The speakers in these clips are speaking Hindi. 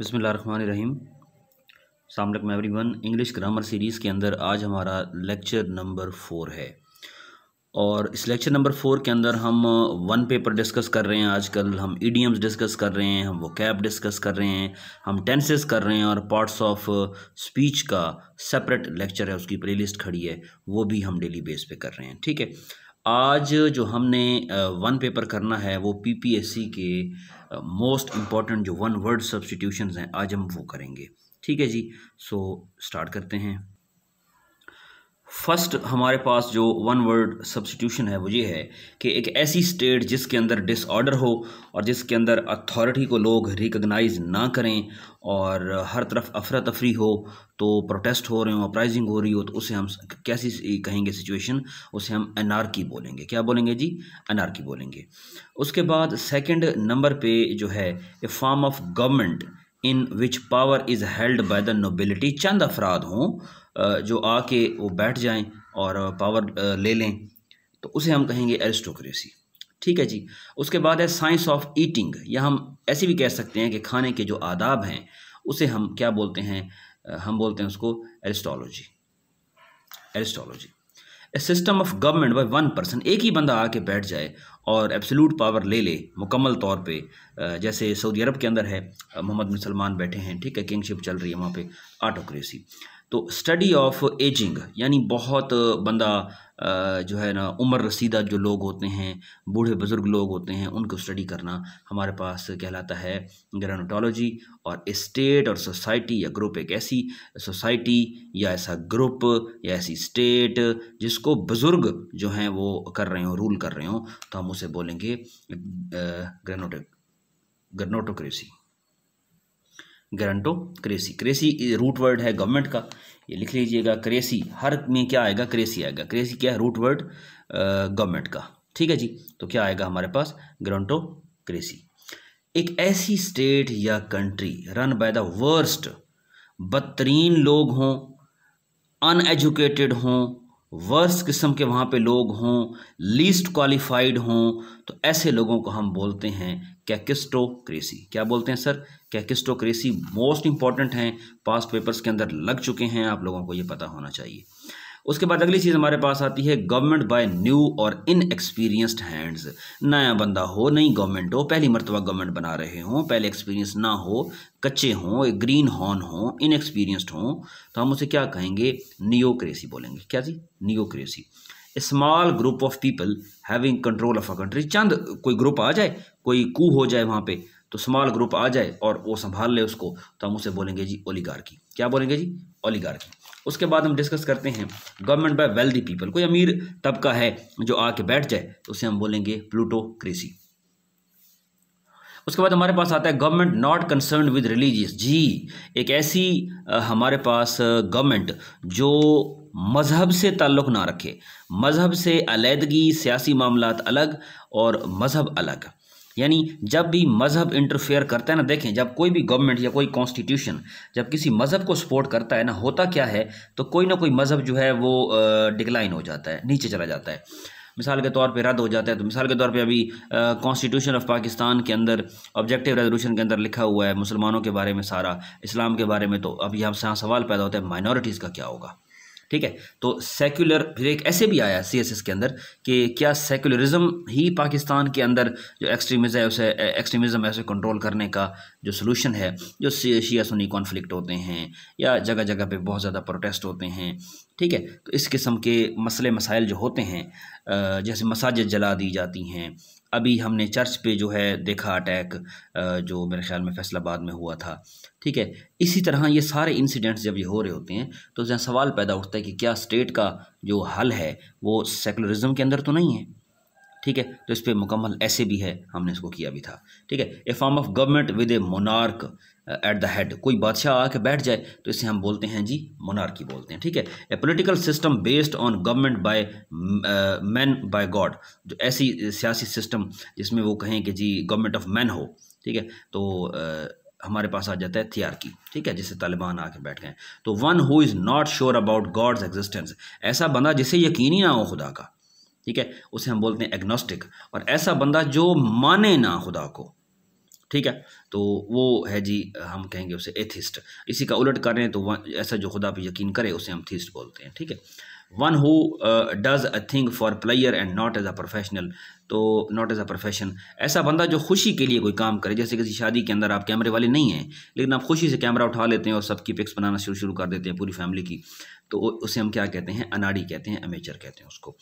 बिसमीम सामक everyone English grammar series के अंदर आज हमारा लेक्चर नंबर फोर है और इस लेक्चर नंबर फोर के अंदर हम वन पेपर डिस्कस कर रहे हैं आजकल हम ईडियम्स डिस्कस कर रहे हैं हम वो कैब डिस्कस कर रहे हैं हम टेंसेस कर रहे हैं और पार्ट्स ऑफ स्पीच का सेपरेट लेक्चर है उसकी प्लेलिस्ट खड़ी है वो भी हम डेली बेस पे कर रहे हैं ठीक है आज जो हमने वन पेपर करना है वो पीपीएससी के मोस्ट इम्पॉर्टेंट जो वन वर्ड सब्सटीट्यूशन हैं आज हम वो करेंगे ठीक है जी सो स्टार्ट करते हैं फर्स्ट हमारे पास जो वन वर्ड सब्सटीट्यूशन है वो ये है कि एक ऐसी स्टेट जिसके अंदर डिसऑर्डर हो और जिसके अंदर अथॉरिटी को लोग रिकगनाइज ना करें और हर तरफ अफरा तफरी हो तो प्रोटेस्ट हो रहे हो अपराइजिंग हो रही हो तो उसे हम कैसी कहेंगे सिचुएशन उसे हम अनारकी बोलेंगे क्या बोलेंगे जी अनारकी बोलेंगे उसके बाद सेकेंड नंबर पे जो है a form of government in which power is held by the nobility चंद अफराद हों जो आके वो बैठ जाएं और पावर ले लें तो उसे हम कहेंगे एरिस्टोक्रेसी ठीक है जी उसके बाद है साइंस ऑफ ईटिंग या हम ऐसे भी कह सकते हैं कि खाने के जो आदाब हैं उसे हम क्या बोलते हैं हम बोलते हैं उसको aristology aristology a system of government by one person एक ही बंदा आके बैठ जाए और एब्सोलूट पावर ले ले मुकम्मल तौर पे जैसे सऊदी अरब के अंदर है मोहम्मद मुसलमान सलमान बैठे हैं ठीक है किंगशिप चल रही है वहाँ पे आटोक्रेसी तो स्टडी ऑफ एजिंग यानी बहुत बंदा जो है ना उम्र रसीदा जो लोग होते हैं बूढ़े बुज़ुर्ग लोग होते हैं उनको स्टडी करना हमारे पास कहलाता है ग्रेनोटोलॉजी और स्टेट और सोसाइटी या ग्रुप एक ऐसी सोसाइटी या ऐसा ग्रुप या ऐसी स्टेट जिसको बुज़ुर्ग जो हैं वो कर रहे हो रूल कर रहे हो तो हम उसे बोलेंगे geronto gerontocracy gerontocracy cracy root word है गवर्नमेंट का ये लिख लीजिएगा क्रेसी हर में क्या आएगा क्रेसी आएगा क्रेसी क्या है रूट वर्ड गवर्नमेंट का ठीक है जी तो क्या आएगा हमारे पास क्रेसी एक ऐसी स्टेट या country run by the worst बदतरीन लोग हों अनएजुकेटेड हों वर्स्ट किस्म के वहाँ पे लोग हों लीस्ट क्वालिफाइड हों तो ऐसे लोगों को हम बोलते हैं कैकिस्टोक्रेसी क्या बोलते हैं सर कैकिस्टोक्रेसी मोस्ट इंपॉर्टेंट हैं पास्ट पेपर्स के अंदर लग चुके हैं आप लोगों को ये पता होना चाहिए उसके बाद अगली चीज़ हमारे पास आती है गवर्नमेंट बाय न्यू और इनएक्सपीरियंस्ड हैंड्स नया बंदा हो नई गवर्नमेंट हो पहली मरतबा गवर्नमेंट बना रहे हों पहले एक्सपीरियंस ना हो कच्चे हों ग्रीन हॉर्न हों इनएक्सपीरियंस्ड हों तो हम उसे क्या कहेंगे नियोक्रेसी बोलेंगे क्या जी neocracy small group of people having control of a country चंद कोई ग्रुप आ जाए कोई कू हो जाए वहाँ पे तो स्मॉल ग्रुप आ जाए और वो संभाल ले उसको तो हम उसे बोलेंगे जी ओलीगार की क्या बोलेंगे जी ओलीगार की उसके बाद हम डिस्कस करते हैं गवर्नमेंट बाय वेल्दी पीपल कोई अमीर तबका है जो आके बैठ जाए तो उसे हम बोलेंगे प्लूटोक्रेसी उसके बाद हमारे पास आता है government not concern with religious जी एक ऐसी हमारे पास गवर्नमेंट जो मज़हब से ताल्लुक़ ना रखे मज़हब से अलीदगी सियासी मामला अलग और मज़हब अलग यानी जब भी मज़हब इंटरफेयर करता है ना देखें जब कोई भी गवर्नमेंट या कोई कॉन्स्टिट्यूशन जब किसी मज़हब को सपोर्ट करता है ना होता क्या है तो कोई ना कोई मज़हब जो है वो डिक्लाइन हो जाता है नीचे चला जाता है मिसाल के तौर पे रद्द हो जाता है तो मिसाल के तौर पे अभी कॉन्स्टिट्यूशन ऑफ पाकिस्तान के अंदर ऑब्जेक्टिव रेजोल्यूशन के अंदर लिखा हुआ है मुसलमानों के बारे में सारा इस्लाम के बारे में तो अब यहाँ सवाल पैदा होता है माइनॉरिटीज़ का क्या होगा ठीक है तो सेक्युलर फिर एक ऐसे भी आया सी एस एस के अंदर कि क्या सेक्युलरिज्म ही पाकिस्तान के अंदर जो एक्सट्रीमिज है उसे एक्सट्रीमिज्म है उसे कंट्रोल करने का जो सोलूशन है जो शिया सुनी कॉन्फ्लिक्ट होते हैं या जगह जगह पे बहुत ज़्यादा प्रोटेस्ट होते हैं ठीक है तो इस किस्म के मसले मसाइल जो होते हैं जैसे मसाजिद जला दी जाती हैं अभी हमने चर्च पे जो है देखा अटैक जो मेरे ख्याल में फैसलाबाद में हुआ था ठीक है इसी तरह ये सारे इंसिडेंट्स जब ये हो रहे होते हैं तो जहाँ सवाल पैदा उठता है कि क्या स्टेट का जो हल है वो सेकुलरिज्म के अंदर तो नहीं है ठीक है तो इस पर मुकम्मल ऐसे भी है हमने इसको किया भी था ठीक है a form of government with a monarch at the head कोई बादशाह आके बैठ जाए तो इसे हम बोलते हैं जी मोनार्की बोलते हैं ठीक है a political system based on government by man by god जो ऐसी सियासी सिस्टम जिसमें वो कहें कि जी गवर्नमेंट ऑफ मैन हो ठीक है तो uh, हमारे पास आ जाता है थियारकी ठीक है जिससे तालिबान आके बैठ गए तो one who is not sure about god's existence ऐसा बंदा जिसे यकीन ही ना हो खुदा का ठीक है उसे हम बोलते हैं एग्नोस्टिक और ऐसा बंदा जो माने ना खुदा को ठीक है तो वो है जी हम कहेंगे उसे एथिस्ट इसी का उलट करें तो ऐसा जो खुदा पर यकीन करे उसे हम थीस्ट बोलते हैं ठीक है one who does a thing for player and not as a professional तो नॉट एज अ प्रोफेशन ऐसा बंदा जो खुशी के लिए कोई काम करे जैसे किसी शादी के अंदर आप कैमरे वाले नहीं हैं लेकिन आप खुशी से कैमरा उठा लेते हैं और सबकी पिक्स बनाना शुरू शुरू कर देते हैं पूरी फैमिली की तो उसे हम क्या कहते हैं अनाड़ी कहते हैं अमेचर कहते हैं उसको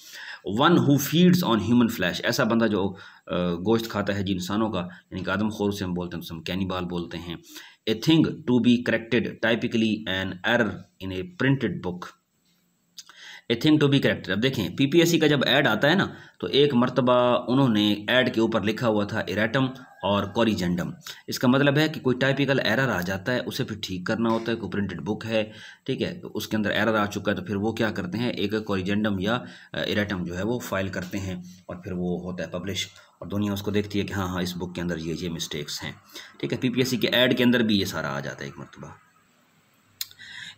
one who feeds on human flesh ऐसा बंदा जो uh, गोश्त खाता है जिन इंसानों का यानी कि आदम खोर से हम बोलते हैं उसे हम कैनीबाल बोलते हैं a thing to be corrected typically an error in a printed book a thing to be corrected अब देखें पीपीएससी का जब ऐड आता है ना तो एक मरतबा उन्होंने ऐड के ऊपर लिखा हुआ था इरेटम और कॉरीजेंडम इसका मतलब है कि कोई टाइपिकल एरर आ जाता है उसे फिर ठीक करना होता है कोई प्रिंटेड बुक है ठीक है तो उसके अंदर एरर आ चुका है तो फिर वो क्या करते हैं एक कॉरीजेंडम या इरेटम जो है वो फाइल करते हैं और फिर वो होता है पब्लिश और दुनिया उसको देखती है कि हाँ हाँ इस बुक के अंदर ये ये मिस्टेक्स हैं ठीक है पी के एड के अंदर भी ये सारा आ जाता है एक मरतबा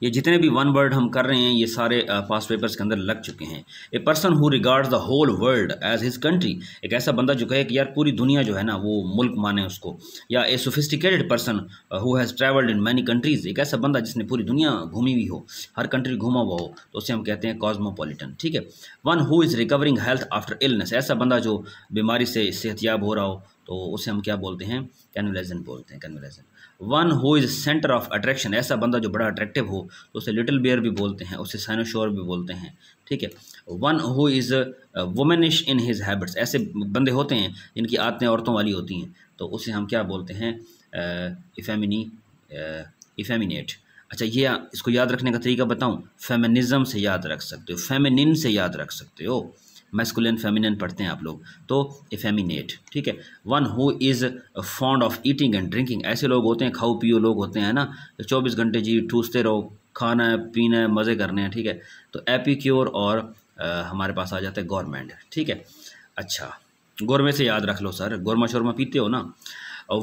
ये जितने भी वन वर्ड हम कर रहे हैं ये सारे पास पेपर्स के अंदर लग चुके हैं a person who regards the whole world as his country एक ऐसा बंदा जो कहे कि यार पूरी दुनिया जो है ना वो मुल्क माने उसको या a sophisticated person who has travelled in many countries एक ऐसा बंदा जिसने पूरी दुनिया घूमी हुई हो हर कंट्री घूमा हुआ हो तो उसे हम कहते हैं कॉस्मोपोलिटन ठीक है one who is recovering health after illness ऐसा बंदा जो बीमारी से सेहतियाब हो रहा हो तो उसे हम क्या बोलते हैं कैनवलेजन बोलते हैं convalescent one who is centre of attraction ऐसा बंदा जो बड़ा अट्रैक्टिव हो तो उसे लिटिल बियर भी बोलते हैं उसे साइनोशोर भी बोलते हैं ठीक है one who is womanish in his habits ऐसे बंदे होते हैं जिनकी आदतें औरतों वाली होती हैं तो उसे हम क्या बोलते हैं इफेमिनी uh, इफेमिनेट uh, अच्छा ये इसको याद रखने का तरीका बताऊँ फेमिनिज़म से याद रख सकते हो फेमिनिन से याद रख सकते हो मैस्कुलन फेमिनन पढ़ते हैं आप लोग तो एफेमिनेट ठीक है one who is fond of eating and drinking ऐसे लोग होते हैं खाओ पियो लोग होते हैं ना तो चौबीस घंटे जी ठूसते रहो खाना है पीना है मज़े करने हैं ठीक है तो एपिक्योर और आ, हमारे पास आ जाता है गवर्नमेंट ठीक है अच्छा गोरमे से याद रख लो सर गोरमा शोरमा पीते हो ना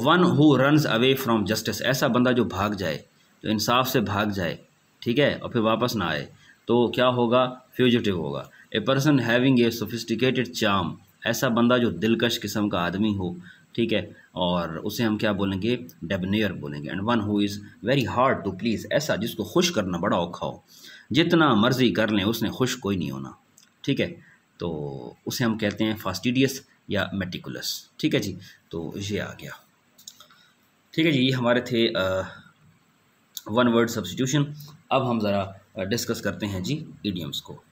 one who runs away from justice ऐसा बंदा जो भाग जाए जो इंसाफ से भाग जाए ठीक है और फिर वापस ना आए तो क्या होगा फ्यूजटिव होगा a person having a sophisticated charm ऐसा बंदा जो दिलकश किस्म का आदमी हो ठीक है और उसे हम क्या बोलेंगे डेबनेयर बोलेंगे and one who is very hard to please ऐसा जिसको खुश करना बड़ा औखा हो जितना मर्जी कर लें उसने खुश कोई नहीं होना ठीक है तो उसे हम कहते हैं फास्टिडियस या मेटिकुलस ठीक है जी तो ये आ गया ठीक है जी ये हमारे थे वन वर्ड सब्सटीट्यूशन अब हम ज़रा डिस्कस करते हैं जी ईडियम्स को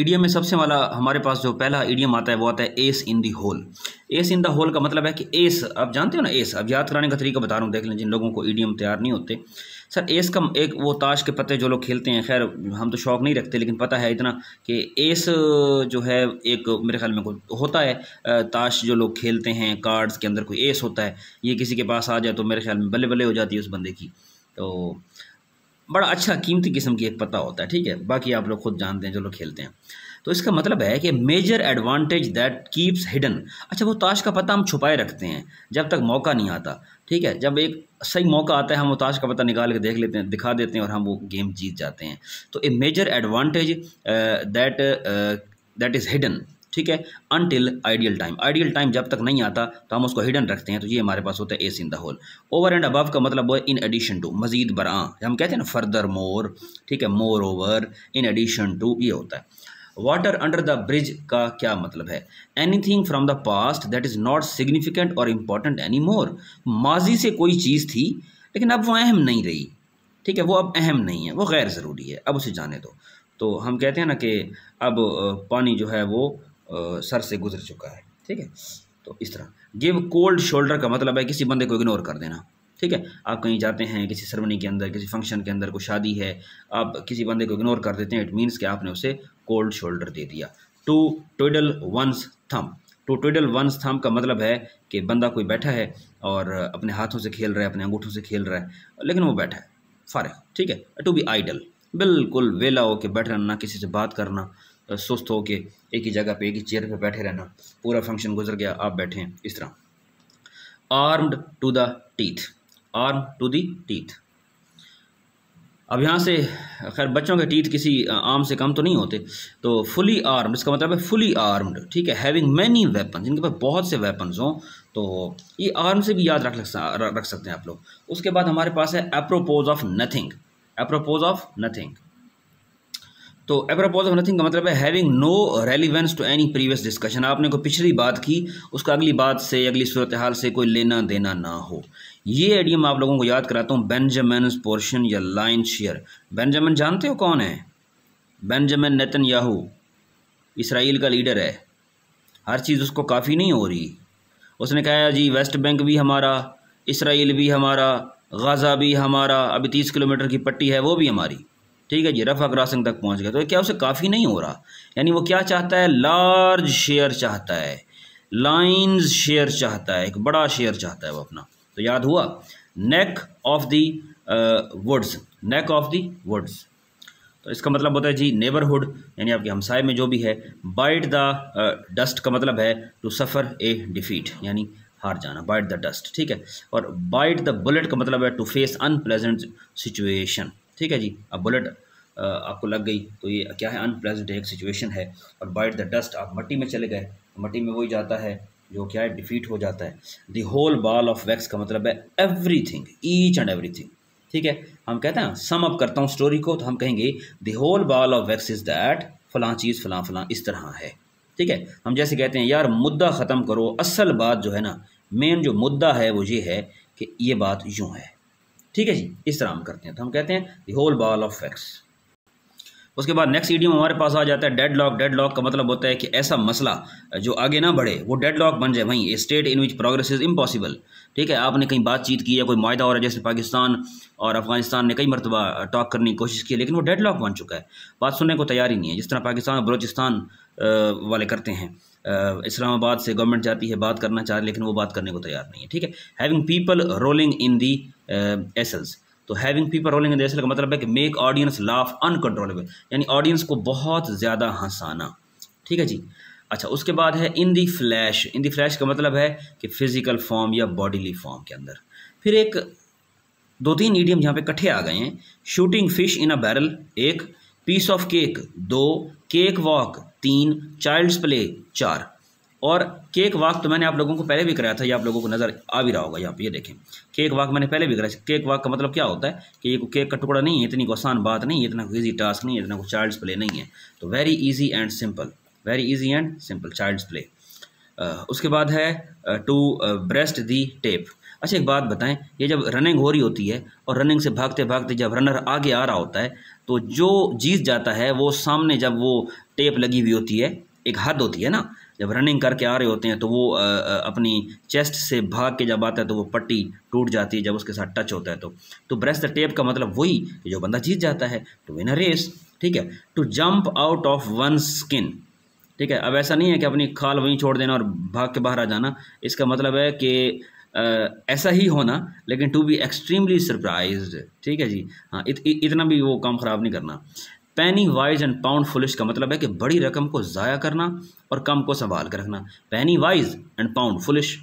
ईडीएम में सबसे वाला हमारे पास जो पहला ईडीएम आता है वो आता है ace in the hole ace in the hole का मतलब है कि एस आप जानते हो ना एस अब याद कराने का तरीका बता रहा हूँ देख लें जिन लोगों को ईडीएम तैयार नहीं होते सर एस का एक वो ताश के पत्ते जो लोग खेलते हैं खैर हम तो शौक नहीं रखते लेकिन पता है इतना कि एस जो है एक मेरे ख्याल में कोई होता है ताश जो लोग खेलते हैं कार्ड्स के अंदर कोई एस होता है ये किसी के पास आ जाए तो मेरे ख्याल में बल्ले बल्ले हो जाती है उस बंदे की तो बड़ा अच्छा कीमती किस्म की एक पत्ता होता है ठीक है बाकी आप लोग खुद जानते हैं जो लोग खेलते हैं तो इसका मतलब है कि major advantage that keeps hidden अच्छा वो ताश का पत्ता हम छुपाए रखते हैं जब तक मौका नहीं आता ठीक है जब एक सही मौका आता है हम वो ताश का पता निकाल के देख लेते हैं दिखा देते हैं और हम वो गेम जीत जाते हैं तो a major advantage that that is hidden ठीक है until ideal time ideal time जब तक नहीं आता तो हम उसको हिडन रखते हैं तो ये हमारे पास होता है ace in the hole over and above का मतलब वो है इन एडिशन टू मजीद बरा हम कहते हैं ना फर्दर मोर ठीक है moreover in addition to ये होता है वाटर अंडर द ब्रिज का क्या मतलब है anything from the past that is not significant और इम्पॉर्टेंट एनी मोर माजी से कोई चीज़ थी लेकिन अब वो अहम नहीं रही ठीक है वो अब अहम नहीं है वो गैर ज़रूरी है अब उसे जाने दो तो हम कहते हैं ना कि अब पानी जो है वो सर से गुजर चुका है ठीक है तो इस तरह गिव कोल्ड शोल्डर का मतलब है किसी बंदे को इग्नोर कर देना ठीक है आप कहीं जाते हैं किसी सरमनी के अंदर किसी फंक्शन के अंदर कोई शादी है आप किसी बंदे को इग्नोर कर देते हैं इट मीन्स कि आपने उसे कोल्ड शोल्डर दे दिया to twiddle one's thumbs to twiddle one's thumbs का मतलब है कि बंदा कोई बैठा है और अपने हाथों से खेल रहा है अपने अंगूठों से खेल रहा है लेकिन वो बैठा है फारे ठीक है टू बी आइडल बिल्कुल वेला हो के बैठना ना किसी से बात करना सुस्त होकर एक ही जगह पर एक ही चेयर पे बैठे रहना पूरा फंक्शन गुजर गया आप बैठे हैं इस तरह armed to the teeth arm to the teeth अब यहाँ से खैर बच्चों के टीथ किसी आम से कम तो नहीं होते तो फुली आर्म्ड इसका मतलब है फुली आर्म्ड ठीक है हैविंग मैनी वेपन जिनके पास बहुत से वेपन्स हों तो ये आर्म से भी याद रख रख सकते हैं आप लोग उसके बाद हमारे पास है apropos of nothing apropos of nothing तो एप्रपोज ऑफ नथिंग का मतलब है having no relevance to any previous discussion आपने कोई पिछली बात की उसका अगली बात से अगली सूरत हाल से कोई लेना देना ना हो ये आइडियम आप लोगों को याद कराता हूँ बेंजामिन पोर्शन या लाइन शेयर बेंजामिन जानते हो कौन है बेंजामिन नेतन याहू इसराइल का लीडर है हर चीज़ उसको काफ़ी नहीं हो रही उसने कहा जी वेस्ट बैंक भी हमारा इसराइल भी हमारा गाज़ा भी हमारा अभी तीस किलोमीटर की पट्टी है वो भी हमारी ठीक है जी रफा क्रॉसिंग तक पहुंच गया तो क्या उसे काफ़ी नहीं हो रहा यानी वो क्या चाहता है लार्ज शेयर चाहता है लाइंस शेयर चाहता है एक बड़ा शेयर चाहता है वो अपना तो याद हुआ neck of the woods neck of the woods तो इसका मतलब होता है जी नेबरहुड यानी आपके हमसाय में जो भी है बाइट द डस्ट का मतलब है टू सफ़र ए डिफीट यानी हार जाना बाइट द डस्ट ठीक है और बाइट द बुलेट का मतलब है टू फेस अनप्लेजेंट सिचुएशन ठीक है जी अब बुलेट आपको लग गई तो ये क्या है अनप्लेजेंट एक सिचुएशन है और बाइट द डस्ट आप मट्टी में चले गए मट्टी में वही जाता है जो क्या है डिफीट हो जाता है the whole ball of wax का मतलब है everything each and everything ठीक है हम कहते हैं सम अप करता हूँ स्टोरी को तो हम कहेंगे the whole ball of wax is that फलां चीज़ फलां फलां इस तरह है ठीक है हम जैसे कहते हैं यार मुद्दा ख़त्म करो असल बात जो है ना मेन जो मुद्दा है वो ये है कि ये बात यूँ है ठीक है जी इस तरह हम करते हैं तो हम कहते हैं the whole ball of facts उसके बाद नेक्स्ट ईडियम हमारे पास आ जाता है डेड लॉक डेड लॉक का मतलब होता है कि ऐसा मसला जो आगे ना बढ़े वो डेड लॉक बन जाए वहीं state in which progress is impossible ठीक है आपने कहीं बातचीत की या कोई माहा हो रहा है जैसे पाकिस्तान और अफगानिस्तान ने कई मरतबा टॉक करने की कोशिश की लेकिन वो डेड लॉक बन चुका है बात सुनने को तैयार ही नहीं है जिस तरह पाकिस्तान और बलोचिस्तान वाले करते हैं इस्लामाबाद से गवर्नमेंट जाती है बात करना चाह रही लेकिन वो बात करने को तैयार नहीं है ठीक है having people rolling in the aisles तो having people rolling in the aisle का मतलब है कि मेक ऑडियंस लाफ अनकंट्रोलेबल यानी ऑडियंस को बहुत ज़्यादा हंसाना ठीक है जी अच्छा उसके बाद है इन दी फ्लैश इन दी फ्लैश का मतलब है कि फ़िज़िकल फॉर्म या बॉडीली फॉर्म के अंदर फिर एक दो तीन ईडियम यहाँ पे इकट्ठे आ गए हैं shooting fish in a barrel एक पीस ऑफ केक दो केक वॉक तीन चाइल्ड्स प्ले चार और केक वॉक तो मैंने आप लोगों को पहले भी कराया था ये आप लोगों को नज़र आ भी रहा होगा यहाँ पे ये देखें केक वॉक मैंने पहले भी कराया केक वॉक का मतलब क्या होता है कि ये को केक का टुकड़ा नहीं है इतनी को आसान बात नहीं है इतना कोई ईजी टास्क नहीं है इतना कोई चाइल्ड्स प्ले नहीं है तो very easy and simple very easy and simple child's play उसके बाद है टू ब्रेस्ट दी टेप अच्छा एक बात बताएं ये जब रनिंग हो रही होती है और रनिंग से भागते भागते जब रनर आगे आ रहा होता है तो जो जीत जाता है वो सामने जब वो टेप लगी हुई होती है एक हद होती है ना जब रनिंग करके आ रहे होते हैं तो वो uh, uh, अपनी चेस्ट से भाग के जब आता है तो वो पट्टी टूट जाती है जब उसके साथ टच होता है तो तो ब्रेस्ट टेप का मतलब वही जो बंदा जीत जाता है टू विन अ रेस ठीक है to jump out of one skin ठीक है अब ऐसा नहीं है कि अपनी खाल वहीं छोड़ देना और भाग के बाहर आ जाना इसका मतलब है कि ऐसा ही होना लेकिन टू बी एक्सट्रीमली सरप्राइज ठीक है जी हाँ इत, इतना भी वो काम ख़राब नहीं करना पैनी वाइज एंड पाउंड फुलिश का मतलब है कि बड़ी रकम को ज़ाया करना और कम को संभाल कर रखना पैनी वाइज एंड पाउंड फुलिश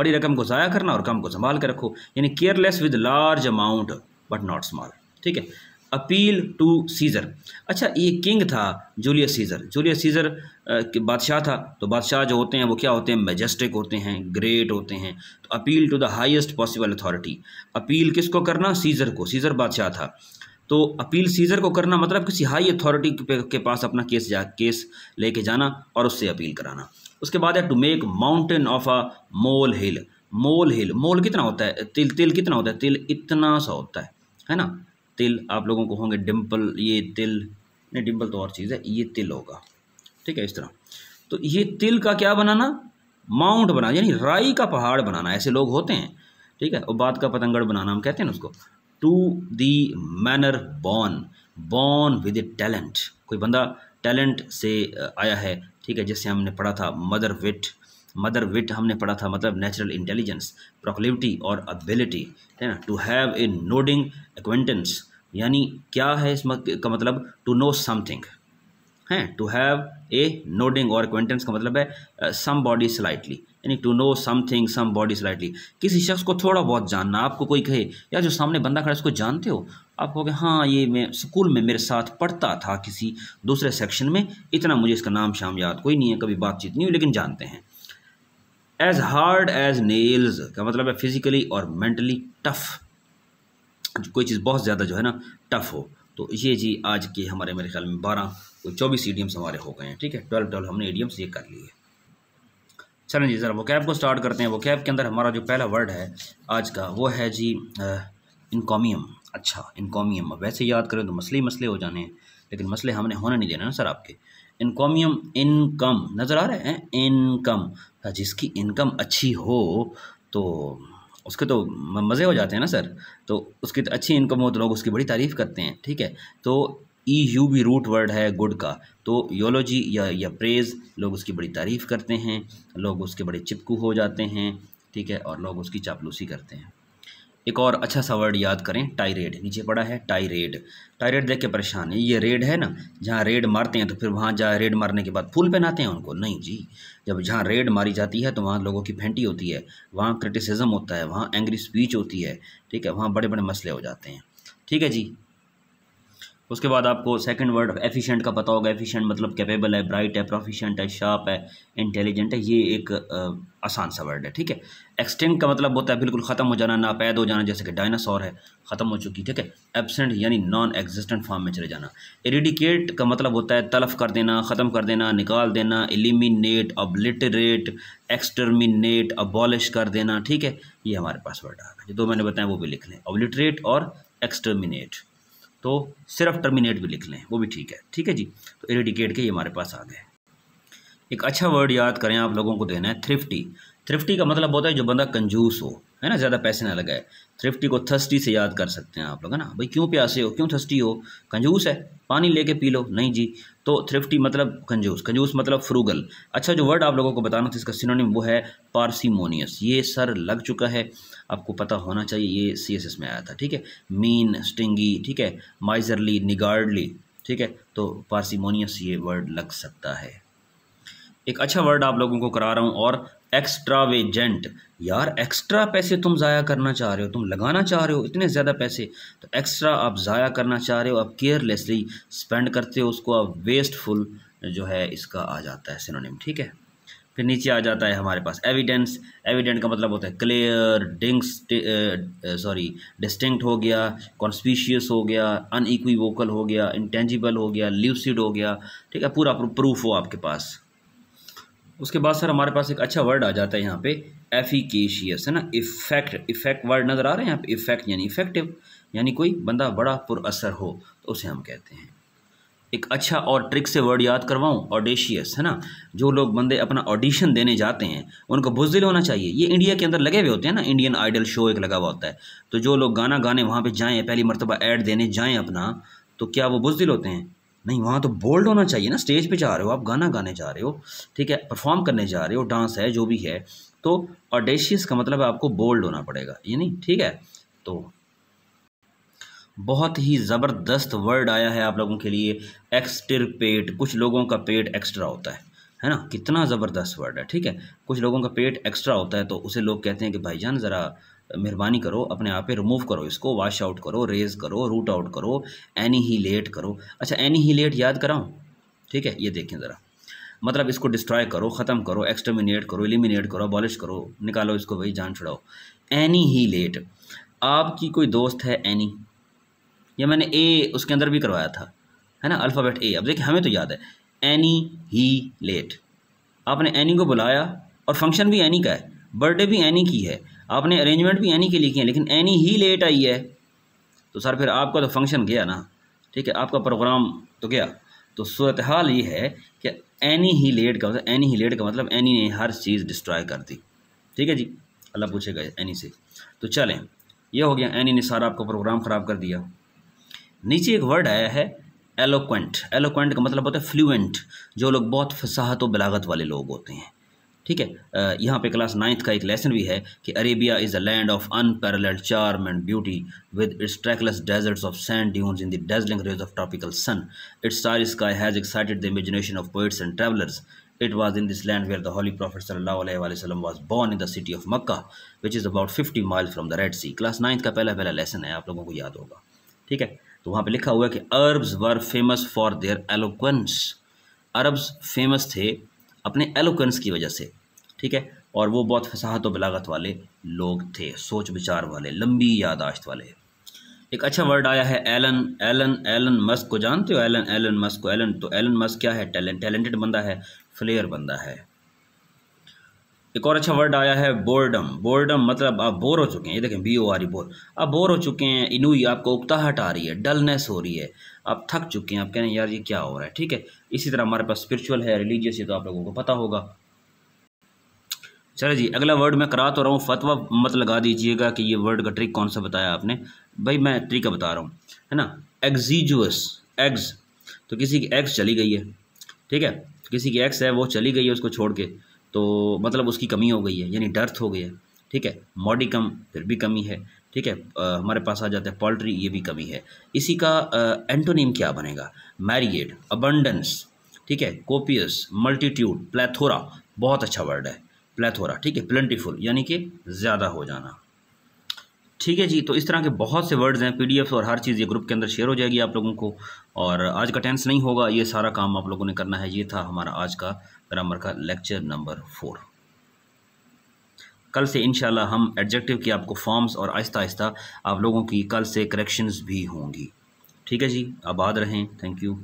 बड़ी रकम को ज़ाया करना और कम को संभाल कर रखो यानी careless with large amount but not small ठीक है अपील टू सीज़र अच्छा ये किंग था जूलियस सीज़र जूलियस सीज़र बादशाह था तो बादशाह जो होते हैं वो क्या होते हैं मेजेस्टिक होते हैं ग्रेट होते हैं तो appeal to the highest possible authority appeal किसको करना सीज़र को सीज़र बादशाह था तो अपील सीज़र को करना मतलब किसी हाई अथॉरिटी के पास अपना केस जा केस लेके जाना और उससे अपील कराना उसके बाद है to make mountain of a molehill molehill mole कितना होता है तिल तिल कितना होता है तिल इतना सा होता है है ना तिल आप लोगों को होंगे डिम्पल ये तिल नहीं डिम्पल तो और चीज़ है ये तिल होगा ठीक है इस तरह तो ये तिल का क्या बनाना माउंट बनाना यानी राई का पहाड़ बनाना ऐसे लोग होते हैं ठीक है और बाद का पतंगड़ बनाना हम कहते हैं ना उसको to the manner born born with a talent कोई बंदा टैलेंट से आया है ठीक है जैसे हमने पढ़ा था मदर विट मदर विट हमने पढ़ा था मतलब नेचुरल इंटेलिजेंस प्रोकलिविटी और अबिलिटी है ना to have a nodding acquaintance यानी क्या है इस का मतलब टू नो समथिंग है टू हैव ए नोडिंग और एक्वेंटेंस का मतलब है सम बॉडी स्लाइटली यानी to know something somebody slightly किसी शख्स को थोड़ा बहुत जानना आपको कोई कहे या जो सामने बंदा खड़ा है उसको जानते हो आप कहोगे हाँ ये मैं स्कूल में मेरे साथ पढ़ता था किसी दूसरे सेक्शन में इतना मुझे इसका नाम शाम याद कोई नहीं है कभी बातचीत नहीं हुई लेकिन जानते हैं एज हार्ड एज नेल्स का मतलब है फिज़िकली और मेंटली टफ़ कोई चीज़ बहुत ज़्यादा जो है ना टफ़ हो तो ये जी आज के हमारे मेरे ख्याल में बारह कोई चौबीस ईडियम्स हमारे हो गए हैं ठीक है ट्वेल्व ट्वेल्व हमने ईडियम्स ये कर लिए चलें जी ज़रा वो कैब को स्टार्ट करते हैं वो कैब के अंदर हमारा जो पहला वर्ड है आज का वो है जी इनकॉमियम अच्छा इनकॉमियम अब वैसे याद करें तो मसले ही मसले हो जाने हैं लेकिन मसले हमने होने नहीं देना ना सर आपके इनकोमियम इनकम नज़र आ रहे हैं इनकम हाँ, जिसकी इनकम अच्छी हो तो उसके तो मज़े हो जाते हैं ना सर तो उसकी तो अच्छी इनकम हो तो लोग उसकी बड़ी तारीफ़ करते हैं ठीक है तो ई यू भी रूट वर्ड है गुड का तो योलॉजी या या प्रेज़ लोग उसकी बड़ी तारीफ़ करते हैं लोग उसके बड़े चिपकू हो जाते हैं ठीक है और लोग उसकी चापलूसी करते हैं एक और अच्छा सा वर्ड याद करें रेड नीचे पड़ा है टाई रेड देख के परेशान है ये रेड है ना जहाँ रेड मारते हैं तो फिर वहाँ जहाँ रेड मारने के बाद फूल पहनाते हैं उनको नहीं जी जब जहाँ रेड मारी जाती है तो वहाँ लोगों की फेंटी होती है वहाँ क्रिटिसिज्म होता है वहाँ एंग्री स्पीच होती है ठीक है वहाँ बड़े बड़े मसले हो जाते हैं ठीक है जी उसके बाद आपको सेकंड वर्ड एफिशिएंट का पता होगा एफिशिएंट मतलब कैपेबल है ब्राइट है प्रोफिशेंट है शार्प है इंटेलिजेंट है ये एक आ, आसान सा वर्ड है ठीक है एक्सटिंक्ट का मतलब होता है बिल्कुल ख़त्म हो जाना ना पैद हो जाना जैसे कि डायनासोर है ख़त्म हो चुकी ठीक है एबसेंट यानी नॉन एग्जिस्टेंट फॉर्म में चले जाना एरिडिकेट का मतलब होता है तलफ कर देना ख़त्म कर देना निकाल देना एलिमिनेट अबलिटरेट एक्सटर्मिनेट अबॉलिश कर देना ठीक है ये हमारे पास वर्ड आ है जो दो मैंने बताया वो भी लिख लें अबलिटरेट और एक्सटर्मिनेट तो सिर्फ टर्मिनेट भी लिख लें वो भी ठीक है ठीक है जी तो इरेडिकेट के ये हमारे पास आ गए एक अच्छा वर्ड याद करें आप लोगों को देना है थ्रिफ्टी थ्रिफ्टी का मतलब होता है जो बंदा कंजूस हो है ना ज़्यादा पैसे ना लगाए थ्रिफ्टी को थस्टी से याद कर सकते हैं आप लोग है ना भाई क्यों प्यासे हो क्यों थस्टी हो कंजूस है पानी लेके पी लो नहीं जी तो थ्रिफ्टी मतलब कंजूस कंजूस मतलब फ्रूगल अच्छा जो वर्ड आप लोगों को बताना था इसका सिनोनिम वो है पारसीमोनियस ये सर लग चुका है आपको पता होना चाहिए ये सी एस एस में आया था ठीक है मीन स्टिंगी ठीक है माइजरली निगार्डली ठीक है तो पारसीमोनियस ये वर्ड लग सकता है एक अच्छा वर्ड आप लोगों को करा रहा हूँ और एक्स्ट्रावेजेंट यार एक्स्ट्रा पैसे तुम ज़ाया करना चाह रहे हो तुम लगाना चाह रहे हो इतने ज़्यादा पैसे तो एक्स्ट्रा आप ज़ाया करना चाह रहे हो आप केयरलेसली स्पेंड करते हो उसको आप वेस्टफुल जो है इसका आ जाता है सिनोनिम ठीक है फिर नीचे आ जाता है हमारे पास एविडेंस एविडेंट का मतलब होता है क्लियर डिंग्स सॉरी डिस्टिंक्ट हो गया कॉन्स्पीशियस हो गया अनईक्वी वोकल हो गया इंटेंजिबल हो गया ल्यूसिड हो गया ठीक है पूरा प्रूफ हो आपके पास उसके बाद सर हमारे पास एक अच्छा वर्ड आ जाता है यहाँ पे एफिकेशियस है ना इफेक्ट इफेक्ट वर्ड नज़र आ रहा है यहाँ पे इफेक्ट यानी इफेक्टिव यानी कोई बंदा बड़ा पुरअसर हो तो उसे हम कहते हैं एक अच्छा और ट्रिक से वर्ड याद करवाऊँ ऑडिशियस है ना जो लोग बंदे अपना ऑडिशन देने जाते हैं उनको बुजदिल होना चाहिए ये इंडिया के अंदर लगे हुए होते हैं ना इंडियन आइडल शो एक लगा हुआ होता है तो जो लोग गाना गाने वहाँ पर जाएँ पहली मरतबा ऐड देने जाएँ अपना तो क्या वो बुजदिल होते हैं नहीं वहाँ तो बोल्ड होना चाहिए ना स्टेज पे जा रहे हो आप गाना गाने जा रहे हो ठीक है परफॉर्म करने जा रहे हो डांस है जो भी है तो ऑडेशियस का मतलब आपको बोल्ड होना पड़ेगा ये नहीं ठीक है तो बहुत ही ज़बरदस्त वर्ड आया है आप लोगों के लिए पेट कुछ लोगों का पेट एक्स्ट्रा होता है है ना कितना ज़बरदस्त वर्ड है ठीक है कुछ लोगों का पेट एक्स्ट्रा होता है तो उसे लोग कहते हैं कि भाईजान ज़रा मेहरबानी करो अपने आप पे रिमूव करो इसको वाश आउट करो रेज करो रूट आउट करो एनी ही लेट करो अच्छा एनी ही लेट याद कराऊँ ठीक है ये देखें ज़रा मतलब इसको डिस्ट्रॉय करो ख़त्म करो एक्सटर्मिनेट करो एलिमिनेट करो अबॉलिश करो निकालो इसको भाई जान छुड़ाओ एनी ही लेट आपकी कोई दोस्त है एनी या मैंने ए उसके अंदर भी करवाया था है ना अल्फ़ाबेट ए अब देखिए हमें तो याद है एनी ही लेट आपने एनी को बुलाया और फंक्शन भी एनी का है बर्थडे भी एनी की है आपने अरेंजमेंट भी एनी के लिए किए लेकिन एनी ही लेट आई है तो सर फिर आपका तो फंक्शन गया ना ठीक है आपका प्रोग्राम तो गया तो सूरत हाल ये है कि एनी ही लेट का मतलब एनी ही लेट का मतलब एनी ने हर चीज़ डिस्ट्रॉय कर दी ठीक है जी अल्लाह पूछेगा एनी से तो चलें यह हो गया एनी ने सारा आपका प्रोग्राम ख़राब कर दिया नीचे एक वर्ड आया है एलोक्वेंट एलोक्वेंट का मतलब होता है फ्लुएंट जो लोग बहुत फसाहत व बलागत वाले लोग होते हैं ठीक है यहाँ पे क्लास नाइन्थ का एक लेसन भी है कि Arabia is a land of unparalleled charm and beauty with its trackless deserts of sand dunes in the dazzling rays of tropical sun its star sky has excited the imagination of poets and travellers it was in this land where the Holy prophet सल्लाम was born in the city of Mecca which is about fifty mile from the Red Sea class ninth का पहला पहला लेसन है आप लोगों को याद होगा ठीक है तो वहाँ पे लिखा हुआ है कि Arabs were famous for their eloquence Arabs famous थे अपने एलोकेंस की वजह से ठीक है और वो बहुत फसाहत और बलागत वाले लोग थे सोच विचार वाले लंबी यादाश्त वाले एक अच्छा वर्ड आया है एलन एलन एलन मस्क को जानते हो एलन एलन मस्क को एलन तो एलन मस्क क्या है टैलेंट टैलेंटेड बंदा है फ्लेयर बंदा है एक और अच्छा वर्ड आया है बोर्डम बोर्डम मतलब आप बोर हो चुके हैं ये देखें B O R E bore आप बोर हो चुके हैं इनुई आपको उकताहट आ रही है डलनेस हो रही है आप थक चुके हैं आप कह रहे हैं यार ये क्या हो रहा है ठीक है इसी तरह हमारे पास स्पिरिचुअल है रिलीजियस ये तो आप लोगों को पता होगा चलो जी अगला वर्ड मैं करा तो रहा हूँ फतवा मत लगा दीजिएगा कि ये वर्ड का ट्रिक कौन सा बताया आपने भाई मैं तरीका बता रहा हूँ है ना एग्जीजुअस एग्ज तो किसी की एग्स चली गई है ठीक है किसी की एक्स है वो चली गई है उसको छोड़ के तो मतलब उसकी कमी हो गई है यानी डर्थ हो गई है ठीक है मॉडी कम फिर भी कमी है ठीक है आ, हमारे पास आ जाता है पोल्ट्री ये भी कमी है इसी का आ, क्या बनेगा मैरिएट अबंडेंस ठीक है कोपियस मल्टीट्यूड प्लेथोरा बहुत अच्छा वर्ड है प्लेथोरा ठीक है प्लेंटीफुल यानी कि ज़्यादा हो जाना ठीक है जी तो इस तरह के बहुत से वर्ड्स हैं पीडीएफ और हर चीज़ ये ग्रुप के अंदर शेयर हो जाएगी आप लोगों को और आज का टेंस नहीं होगा ये सारा काम आप लोगों ने करना है ये था हमारा आज का ग्रामर का लेक्चर नंबर फोर कल से इन हम एडजेक्टिव की आपको फॉर्म्स और आहिस्ता आहिस्ता आप लोगों की कल से करेक्शंस भी होंगी ठीक है जी आबाद रहें थैंक यू